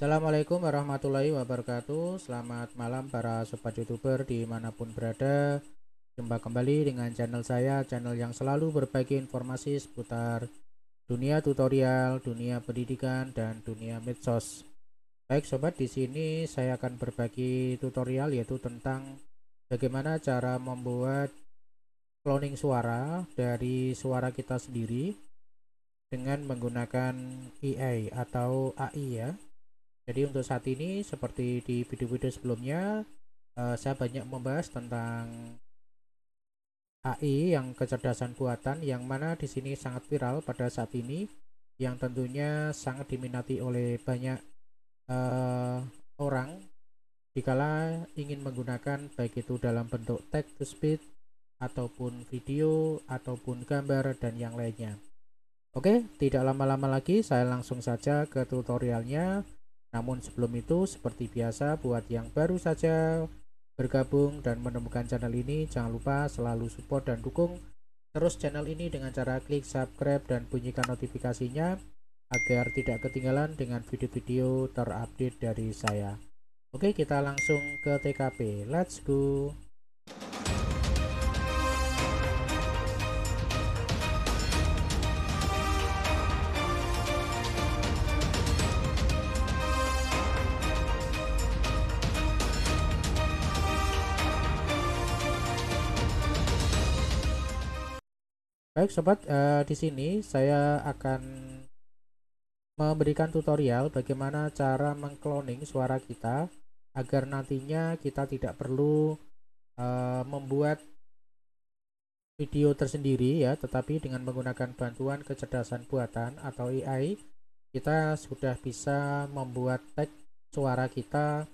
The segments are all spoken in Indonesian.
Assalamualaikum warahmatullahi wabarakatuh Selamat malam para sobat youtuber dimanapun berada Jumpa kembali dengan channel saya Channel yang selalu berbagi informasi seputar dunia tutorial, dunia pendidikan, dan dunia medsos Baik sobat di sini saya akan berbagi tutorial yaitu tentang Bagaimana cara membuat cloning suara dari suara kita sendiri dengan menggunakan AI atau AI ya jadi untuk saat ini seperti di video-video sebelumnya uh, saya banyak membahas tentang AI yang kecerdasan buatan yang mana di sini sangat viral pada saat ini yang tentunya sangat diminati oleh banyak uh, orang dikala ingin menggunakan baik itu dalam bentuk text to speech ataupun video ataupun gambar dan yang lainnya. Oke, tidak lama-lama lagi saya langsung saja ke tutorialnya. Namun sebelum itu, seperti biasa buat yang baru saja bergabung dan menemukan channel ini, jangan lupa selalu support dan dukung terus channel ini dengan cara klik subscribe dan bunyikan notifikasinya agar tidak ketinggalan dengan video-video terupdate dari saya. Oke, kita langsung ke TKP. Let's go. Baik sobat, uh, di sini saya akan memberikan tutorial bagaimana cara mengkloning suara kita agar nantinya kita tidak perlu uh, membuat video tersendiri ya, tetapi dengan menggunakan bantuan kecerdasan buatan atau AI kita sudah bisa membuat tag suara kita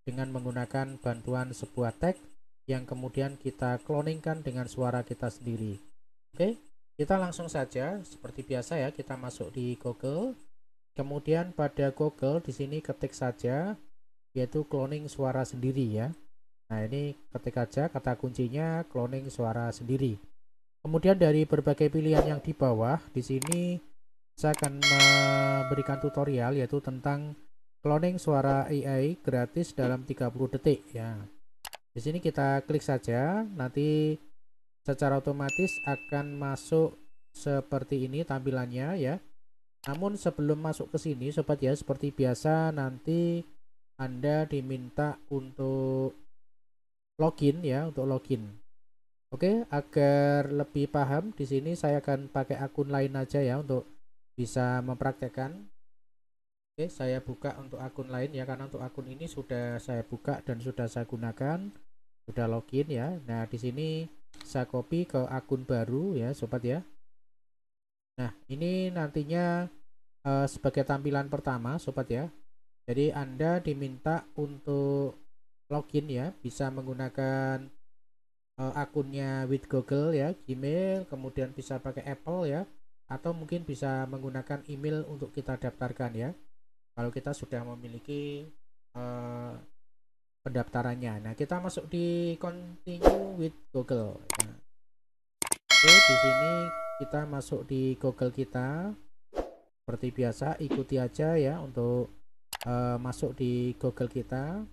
dengan menggunakan bantuan sebuah tag yang kemudian kita kloningkan dengan suara kita sendiri. Oke, kita langsung saja seperti biasa ya, kita masuk di Google. Kemudian pada Google di sini ketik saja yaitu cloning suara sendiri ya. Nah, ini ketik aja kata kuncinya cloning suara sendiri. Kemudian dari berbagai pilihan yang di bawah, di sini saya akan memberikan tutorial yaitu tentang cloning suara AI gratis dalam 30 detik ya. Di sini kita klik saja, nanti secara otomatis akan masuk seperti ini tampilannya ya namun sebelum masuk ke sini sobat ya seperti biasa nanti Anda diminta untuk login ya untuk login Oke agar lebih paham di sini saya akan pakai akun lain aja ya untuk bisa mempraktekkan Oke saya buka untuk akun lain ya karena untuk akun ini sudah saya buka dan sudah saya gunakan sudah login ya Nah di sini saya copy ke akun baru ya sobat ya. Nah ini nantinya uh, sebagai tampilan pertama sobat ya. Jadi Anda diminta untuk login ya bisa menggunakan uh, akunnya with Google ya Gmail kemudian bisa pakai Apple ya atau mungkin bisa menggunakan email untuk kita daftarkan ya kalau kita sudah memiliki uh, pendaftarannya. Nah, kita masuk di continue with Google. Nah. Oke, di sini kita masuk di Google kita. Seperti biasa, ikuti aja ya untuk uh, masuk di Google kita.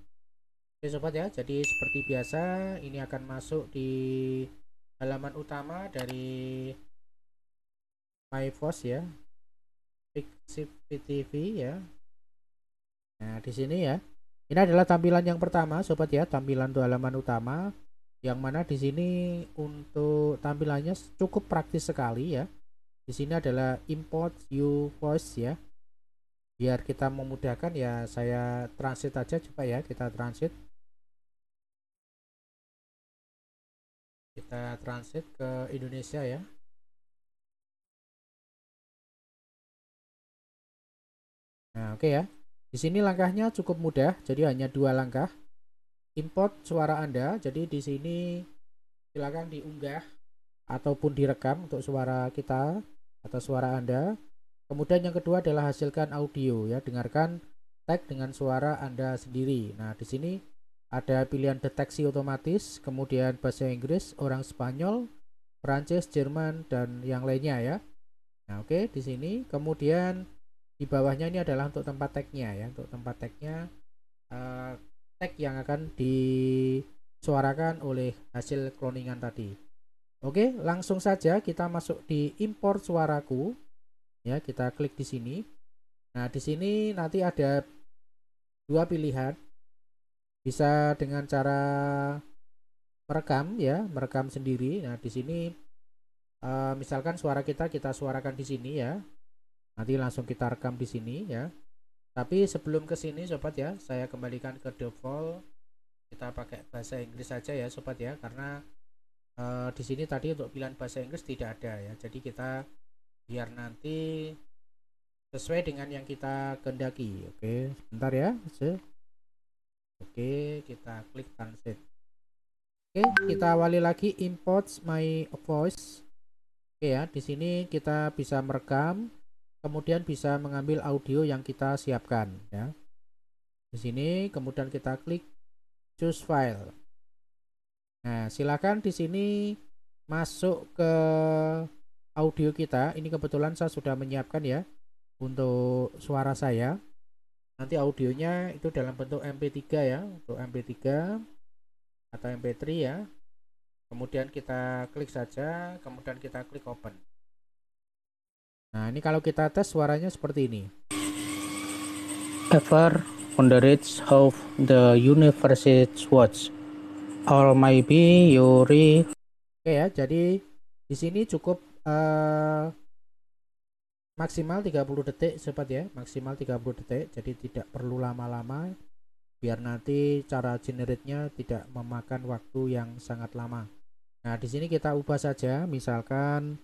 Oke, sobat ya. Jadi seperti biasa, ini akan masuk di halaman utama dari MyVoice ya. Fixip TV ya. Nah, di sini ya ini adalah tampilan yang pertama, sobat ya, tampilan untuk halaman utama. Yang mana di sini untuk tampilannya cukup praktis sekali ya. Di sini adalah import view voice ya. Biar kita memudahkan ya, saya transit aja coba ya, kita transit. Kita transit ke Indonesia ya. Nah, oke okay ya. Di sini langkahnya cukup mudah, jadi hanya dua langkah. Import suara Anda, jadi di sini silakan diunggah ataupun direkam untuk suara kita atau suara Anda. Kemudian yang kedua adalah hasilkan audio ya, dengarkan tag dengan suara Anda sendiri. Nah, di sini ada pilihan deteksi otomatis, kemudian bahasa Inggris, orang Spanyol, Prancis, Jerman dan yang lainnya ya. Nah, oke okay, di sini kemudian di bawahnya ini adalah untuk tempat tagnya ya untuk tempat tagnya uh, tag yang akan disuarakan oleh hasil cloningan tadi oke langsung saja kita masuk di import suaraku ya kita klik di sini nah di sini nanti ada dua pilihan bisa dengan cara merekam ya merekam sendiri nah di sini uh, misalkan suara kita kita suarakan di sini ya Nanti langsung kita rekam di sini ya. Tapi sebelum ke sini sobat ya, saya kembalikan ke default. Kita pakai bahasa Inggris saja ya sobat ya karena e, di sini tadi untuk pilihan bahasa Inggris tidak ada ya. Jadi kita biar nanti sesuai dengan yang kita kendaki. Oke, sebentar ya. Oke, kita klik translate. Oke, kita awali lagi import my voice. Oke ya, di sini kita bisa merekam kemudian bisa mengambil audio yang kita siapkan ya di sini kemudian kita klik choose file nah silakan di sini masuk ke audio kita ini kebetulan saya sudah menyiapkan ya untuk suara saya nanti audionya itu dalam bentuk mp3 ya untuk mp3 atau mp3 ya kemudian kita klik saja kemudian kita klik open Nah, ini kalau kita tes suaranya seperti ini. Ever on the ridge of the universe watch, or maybe Yuri. Oke ya, jadi di sini cukup uh, maksimal 30 detik cepat ya, maksimal 30 detik. Jadi tidak perlu lama-lama biar nanti cara generate-nya tidak memakan waktu yang sangat lama. Nah, di sini kita ubah saja misalkan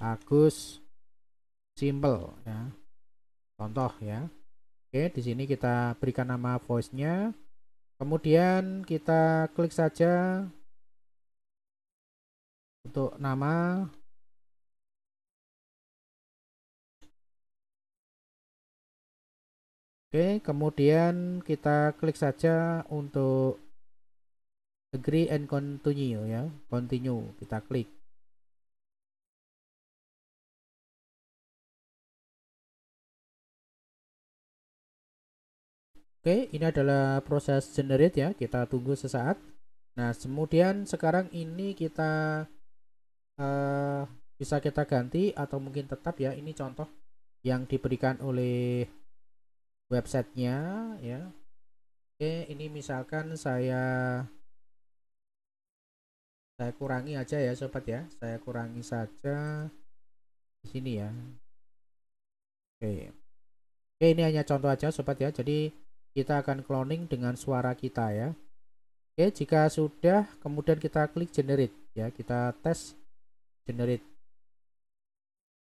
Agus simple ya. ya. Contoh ya. Oke, di sini kita berikan nama voice-nya. Kemudian kita klik saja untuk nama Oke, kemudian kita klik saja untuk agree and continue ya, continue kita klik. Oke, ini adalah proses generate ya. Kita tunggu sesaat. Nah, kemudian sekarang ini kita uh, bisa kita ganti atau mungkin tetap ya. Ini contoh yang diberikan oleh websitenya ya. Oke, ini misalkan saya saya kurangi aja ya sobat ya. Saya kurangi saja di sini ya. Oke. Oke, ini hanya contoh aja sobat ya. Jadi kita akan cloning dengan suara kita ya Oke jika sudah kemudian kita klik generate ya kita tes generate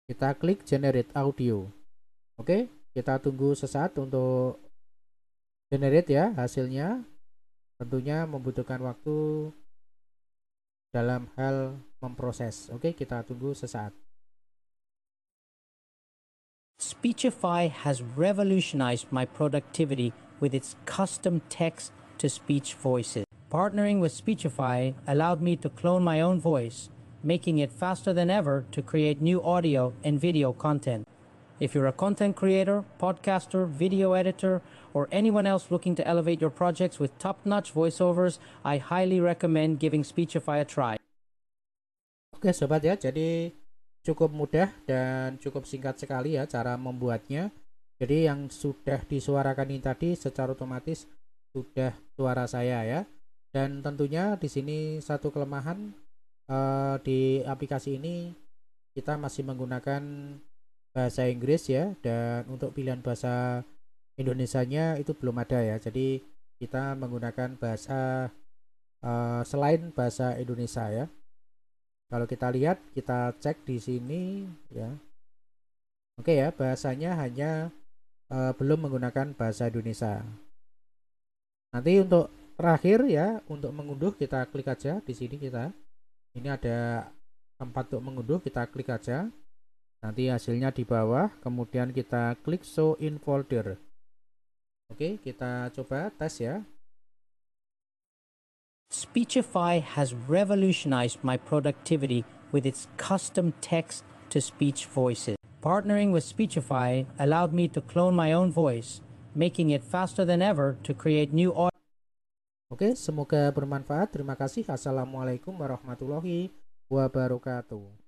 kita klik generate audio Oke kita tunggu sesaat untuk generate ya hasilnya tentunya membutuhkan waktu dalam hal memproses. Oke, kita tunggu sesaat. Speechify has revolutionized my productivity with its custom text to speech voices. Partnering with Speechify allowed me to clone my own voice, making it faster than ever to create new audio and video content. If you're a content creator, podcaster, video editor, or anyone else looking to elevate your projects with top notch voiceovers, I highly recommend giving Speechify a try. Oke sobat ya, jadi cukup mudah dan cukup singkat sekali ya cara membuatnya. jadi yang sudah disuarakan ini tadi secara otomatis sudah suara saya ya dan tentunya di sini satu kelemahan uh, di aplikasi ini kita masih menggunakan bahasa Inggris ya dan untuk pilihan bahasa Indonesia-nya itu belum ada ya jadi kita menggunakan bahasa uh, selain bahasa Indonesia ya kalau kita lihat kita cek di sini ya oke ya bahasanya hanya uh, belum menggunakan bahasa Indonesia. Nanti untuk terakhir ya, untuk mengunduh kita klik aja di sini kita. Ini ada tempat untuk mengunduh, kita klik aja. Nanti hasilnya di bawah, kemudian kita klik show in folder. Oke, kita coba tes ya. Speechify has revolutionized my productivity with its custom text to speech voices. Partnering with Speechify allowed me to clone my own voice, making it faster than ever to create new audio. Oke, semoga bermanfaat. Terima kasih. Assalamualaikum warahmatullahi wabarakatuh.